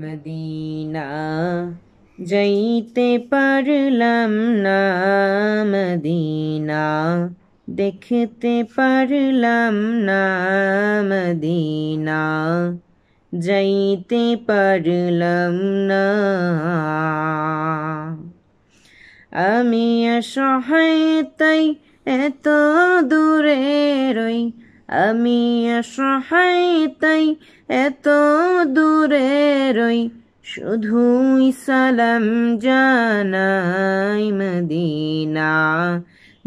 Medina যাইতে পারলাম না মদিনা দেখতে পারলাম না মদিনা যাইতে পারলাম না আমি সহায় তাই এত দূরে রই আমি সহায়তাই এত দূরে রই শুধুই সালাম জানাই মদিনা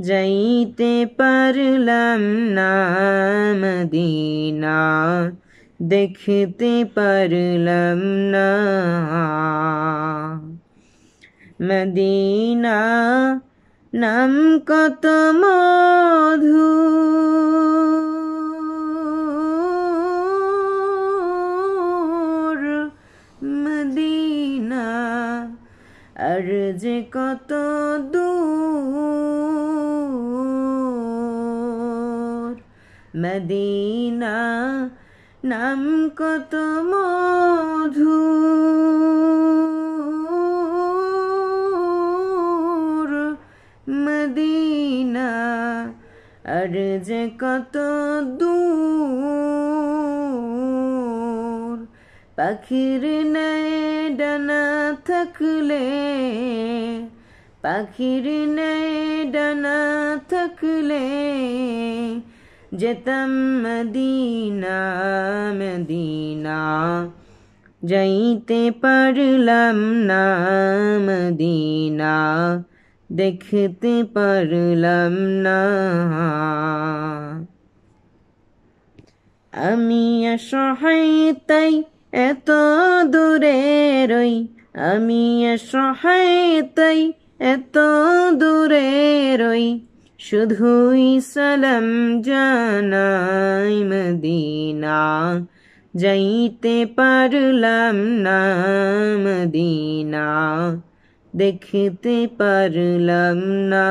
যাইতে পারলাম না মদিনা দেখতে পারলাম না মদিনা নাম কত মধু আর যে কত দূর মদিনা নাম কত মধু মদিনা আর যে কত দূর পাখির নয় ডানা থাকলে পাখির নয় ডানা থাকলে যেতাম মদিনা মদিনা যাইতে পারলাম না মদিনা দেখতে পারলাম না আমি অসহায় তাই এত দূরে রই আমি তাই এত দূরে রই শুধুই সালাম জানাই মদিনা যাইতে পারলাম না মদিনা দেখতে পারলাম না